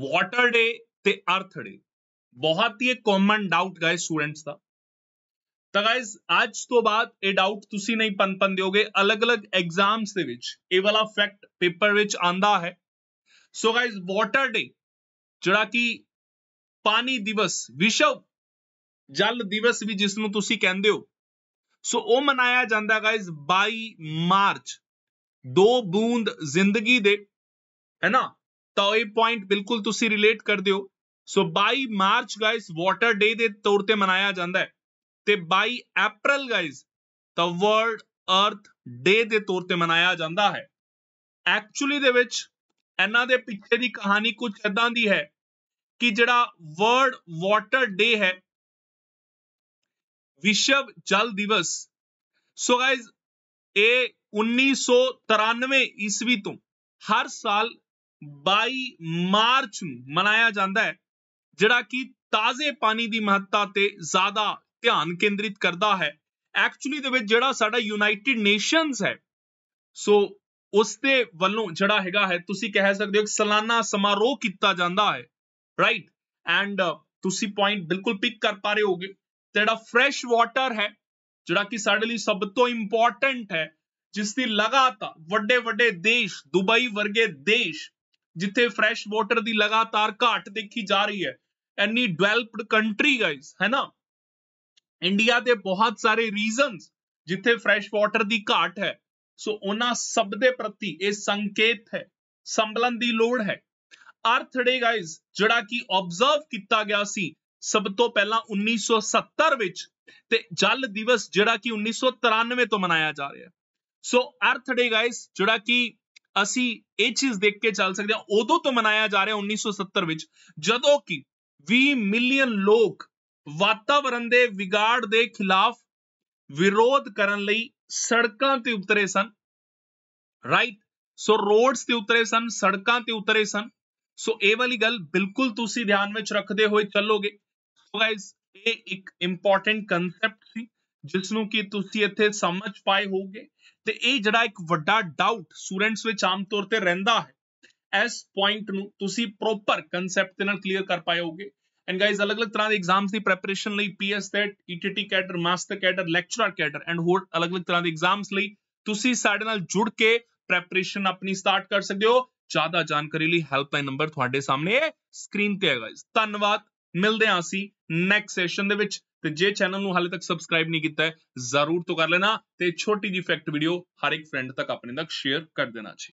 water ਡੇ ਤੇ Earth Day ਬਹੁਤ ਹੀ ਕਾਮਨ ਡਾਊਟ ਗਾਇਸ ਸਟੂਡੈਂਟਸ ਦਾ ਤਾਂ ਗਾਇਸ ਅੱਜ ਤੋਂ ਬਾਅਦ ਇਹ ਡਾਊਟ ਤੁਸੀਂ ਨਹੀਂ ਪਨਪਨ ਦਿਓਗੇ ਅਲੱਗ-ਅਲੱਗ ਐਗਜ਼ਾਮਸ ਦੇ ਵਿੱਚ ਇਹ ਵਾਲਾ ਫੈਕਟ ਪੇਪਰ ਵਿੱਚ ਆਂਦਾ ਹੈ ਸੋ ਗਾਇਸ ਵਾਟਰ ਡੇ ਜਿਹੜਾ ਕਿ ਪਾਣੀ ਦਿਵਸ ਵਿਸ਼ਵ ਜਲ ਦਿਵਸ ਵੀ ਜਿਸ ਨੂੰ ਤੁਸੀਂ ਕਹਿੰਦੇ ਹੋ ਸੋ ਉਹ ਮਨਾਇਆ ਜਾਂਦਾ ਗਾਇਸ 22 ਮਾਰਚ ਦੋ ਬੂੰਦ ਜ਼ਿੰਦਗੀ ਦੇ ਹੈ ਨਾ ਤਾਂ ਇਹ ਪੁਆਇੰਟ ਬਿਲਕੁਲ ਤੁਸੀਂ ਰਿਲੇਟ ਕਰਦੇ ਹੋ so 22 March guys water day ਦੇ ਤੌਰ ਤੇ ਮਨਾਇਆ ਜਾਂਦਾ ਹੈ ਤੇ 22 ਅਪ੍ਰੈਲ ਗਾਇਸ ਤਾਂ ਵਰਲਡ ਅਰਥ ਡੇ ਦੇ ਤੌਰ ਤੇ ਮਨਾਇਆ ਜਾਂਦਾ ਹੈ ਐਕਚੁਅਲੀ ਦੇ ਵਿੱਚ ਇਹਨਾਂ ਦੇ ਪਿੱਛੇ ਦੀ ਕਹਾਣੀ ਕੁਝ ਇਦਾਂ ਦੀ ਹੈ ਕਿ ਜਿਹੜਾ ਵਰਲਡ ਵਾਟਰ ਡੇ ਹੈ ਵਿਸ਼ਵ ਜਲ ਦਿਵਸ ਸੋ ਗਾਇਜ਼ ਇਹ 1993 ਈਸਵੀ ਤੋਂ ਹਰ ਸਾਲ 22 ਮਾਰਚ ਨੂੰ ਮਨਾਇਆ ਜਾਂਦਾ ਹੈ ਜਿਹੜਾ ਕਿ ਤਾਜ਼ੇ ਪਾਣੀ ਦੀ ਮਹੱਤਤਾ ਤੇ ਜ਼ਿਆਦਾ ਧਿਆਨ ਕੇਂਦਰਿਤ ਕਰਦਾ ਹੈ ਐਕਚੁਅਲੀ ਦੇ ਵਿੱਚ ਜਿਹੜਾ ਸਾਡਾ ਯੂਨਾਈਟਿਡ ਨੇਸ਼ਨਸ ਹੈ ਸੋ ਉਸ ਦੇ ਵੱਲੋਂ ਜਿਹੜਾ ਹੈਗਾ ਹੈ ਤੁਸੀਂ ਕਹਿ ਸਕਦੇ ਹੋ ਕਿ ਸਾਲਾਨਾ ਸਮਾਰੋਹ ਕੀਤਾ ਜਾਂਦਾ ਹੈ ਰਾਈਟ ਐਂਡ ਤੁਸੀਂ ਪੁਆਇੰਟ ਬਿਲਕੁਲ ਪਿਕ ਕਰ ਪਾ ਰਹੇ ਹੋਗੇ ਤੇ ਜਿਹੜਾ ਫਰੈਸ਼ ਵਾਟਰ ਹੈ ਜਿਹੜਾ ਕਿ ਸਾਡੇ ਲਈ ਸਭ ਤੋਂ ਇੰਪੋਰਟੈਂਟ ਹੈ ਜਿਸ ਦੀ ਲਗਾਤਾਰ ਵੱਡੇ ਵੱਡੇ ਦੇਸ਼ ਦੁਬਈ ਵਰਗੇ ਦੇਸ਼ ਜਿੱਥੇ fresh water ਦੀ ਲਗਾਤਾਰ ਘਾਟ ਦੇਖੀ ਜਾ ਰਹੀ ਹੈ ਇੰਨੀ developed country guys ਹੈ ਨਾ ਇੰਡੀਆ ਦੇ ਬਹੁਤ ਸਾਰੇ ਰੀਜ਼ਨਸ ਜਿੱਥੇ fresh water ਦੀ ਘਾਟ ਹੈ ਸੋ ਉਹਨਾਂ ਸਭ ਦੇ ਪ੍ਰਤੀ ਇਹ ਸੰਕੇਤ ਹੈ ਸੰਭਲਣ ਦੀ ਲੋੜ ਹੈ ਅਰਥ ਡੇ ਗਾਇਸ ਜਿਹੜਾ ਕਿ ਆਬਜ਼ਰਵ ਕੀਤਾ ਗਿਆ ਸੀ ਸਭ ਤੋਂ ਪਹਿਲਾਂ 1970 ਵਿੱਚ ਤੇ ਜਲ ਦਿਵਸ ਜਿਹੜਾ ਕਿ 1993 ਤੋਂ ਮਨਾਇਆ ਜਾ ਰਿਹਾ ਸੋ ਅਰਥ ਡੇ ਗਾਇਸ ਜਿਹੜਾ ਕਿ ਅਸੀਂ ਇਹ ਚੀਜ਼ ਦੇਖ ਕੇ ਚੱਲ ਸਕਦੇ ਹਾਂ ਉਦੋਂ ਤੋਂ ਮਨਾਇਆ ਜਾ ਰਿਹਾ 1970 ਵਿੱਚ ਜਦੋਂ ਕਿ 20 ਮਿਲੀਅਨ ਲੋਕ ਵਾਤਾਵਰਣ ਦੇ ਵਿਗਾੜ ਦੇ ਖਿਲਾਫ ਵਿਰੋਧ ਕਰਨ ਲਈ ਸੜਕਾਂ ਤੇ ਉਤਰੇ ਸਨ ਰਾਈਟ ਸੋ ਰੋਡਸ ਤੇ ਉਤਰੇ ਸਨ ਸੜਕਾਂ ਤੇ ਉਤਰੇ ਸਨ ਸੋ ਇਹ ਵਾਲੀ ਗੱਲ ਬਿਲਕੁਲ ਤੁਸੀਂ ਧਿਆਨ ਵਿੱਚ ਰੱਖਦੇ ਹੋਏ ਚੱਲੋਗੇ ਸੋ ਗਾਇਸ ਇਹ ਇੱਕ ਇੰਪੋਰਟੈਂਟ ਕਨਸੈਪਟ ਸੀ ਜਿਸ ਨੂੰ ਕਿ ਤੁਸੀਂ ਇੱਥੇ ਸਮਝ ਪਾਏ ਹੋਗੇ ਤੇ ਇਹ ਜਿਹੜਾ ਇੱਕ ਵੱਡਾ ਡਾਊਟ ਸਟੂਡੈਂਟਸ ਵਿੱਚ ਆਮ ਤੌਰ ਤੇ ਰਹਿੰਦਾ ਹੈ ਇਸ ਪੁਆਇੰਟ ਨੂੰ ਤੁਸੀਂ ਪ੍ਰੋਪਰ ਕਨਸੈਪਟ ਦੇ ਨਾਲ ਕਲੀਅਰ ਕਰ ਪਾਏ ਹੋਗੇ ਐਂਡ ਗਾਇਜ਼ ਅਲੱਗ-ਅਲੱਗ ਤਰ੍ਹਾਂ ਦੇ ਐਗਜ਼ਾਮਸ ਦੀ ਪ੍ਰੈਪਰੇਸ਼ਨ ਲਈ PSTET ETT cadre master cadre lecturer cadre and ਹੋਰ ਅਲੱਗ-ਅਲੱਗ ਤਰ੍ਹਾਂ ਦੇ ਐਗਜ਼ਾਮਸ ਲਈ ਤੁਸੀਂ ਸਾਡੇ ਨਾਲ ਜੁੜ ਕੇ ਪ੍ਰੈਪਰੇਸ਼ਨ ਆਪਣੀ ਸਟਾਰਟ ਕਰ ਸਕਦੇ ਹੋ ਜ਼ਿਆਦਾ ਜਾਣਕਾਰੀ ਲਈ ਹੈਲਪਲਾਈਨ ਨੰਬਰ ਤੁਹਾਡੇ ਸਾਹਮਣੇ ਸਕਰੀਨ ਤੇ ਹੈ ਗਾਇਜ਼ ਧੰਨਵਾਦ ਮਿਲਦੇ ਹਾਂ ਅਸੀਂ ਨੈਕਸਟ ਸੈਸ਼ਨ ਦੇ ਵਿੱਚ ਤੇ ਜੇ ਚੈਨਲ ਨੂੰ ਹਾਲੇ ਤੱਕ ਸਬਸਕ੍ਰਾਈਬ ਨਹੀਂ ਕੀਤਾ ਹੈ ਜ਼ਰੂਰ ਤੋਂ ਕਰ ਲੈਣਾ ਤੇ ਛੋਟੀ ਜਿਹੀ ਫੈਕਟ ਵੀਡੀਓ ਹਰ ਇੱਕ ਫਰੈਂਡ ਤੱਕ ਆਪਣੇ ਤੱਕ ਸ਼ੇਅਰ ਕਰ ਦੇਣਾ ਜੀ